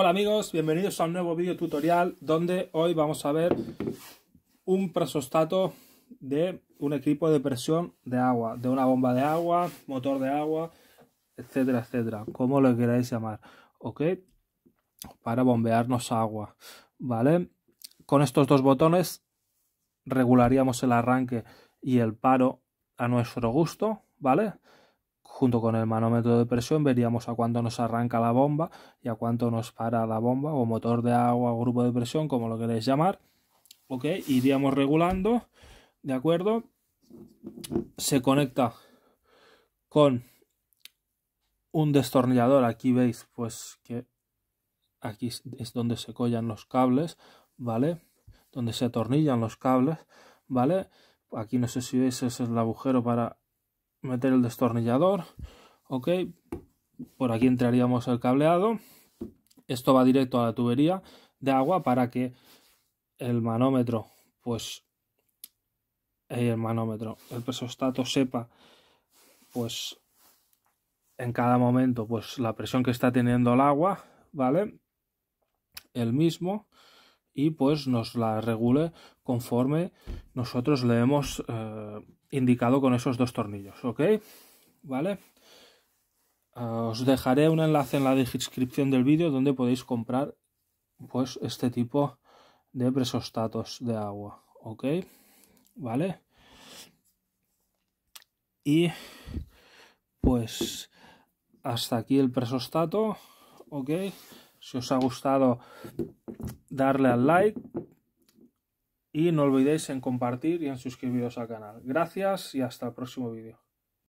Hola amigos, bienvenidos a un nuevo vídeo tutorial donde hoy vamos a ver un presostato de un equipo de presión de agua, de una bomba de agua, motor de agua, etcétera, etcétera, como lo queráis llamar, ¿ok? Para bombearnos agua, ¿vale? Con estos dos botones regularíamos el arranque y el paro a nuestro gusto, ¿vale? junto con el manómetro de presión veríamos a cuánto nos arranca la bomba y a cuánto nos para la bomba o motor de agua o grupo de presión, como lo queréis llamar. Ok, iríamos regulando, ¿de acuerdo? Se conecta con un destornillador. Aquí veis, pues que aquí es donde se collan los cables, ¿vale? Donde se atornillan los cables, ¿vale? Aquí no sé si veis, ese es el agujero para meter el destornillador, ok, por aquí entraríamos el cableado, esto va directo a la tubería de agua para que el manómetro, pues, eh, el manómetro, el presostato sepa, pues, en cada momento, pues, la presión que está teniendo el agua, ¿vale? El mismo y pues nos la regule conforme nosotros le hemos eh, indicado con esos dos tornillos, ¿ok? ¿Vale? Ah, os dejaré un enlace en la descripción del vídeo donde podéis comprar pues este tipo de presostatos de agua ok vale y pues hasta aquí el presostato ok si os ha gustado darle al like y no olvidéis en compartir y en suscribiros al canal. Gracias y hasta el próximo vídeo.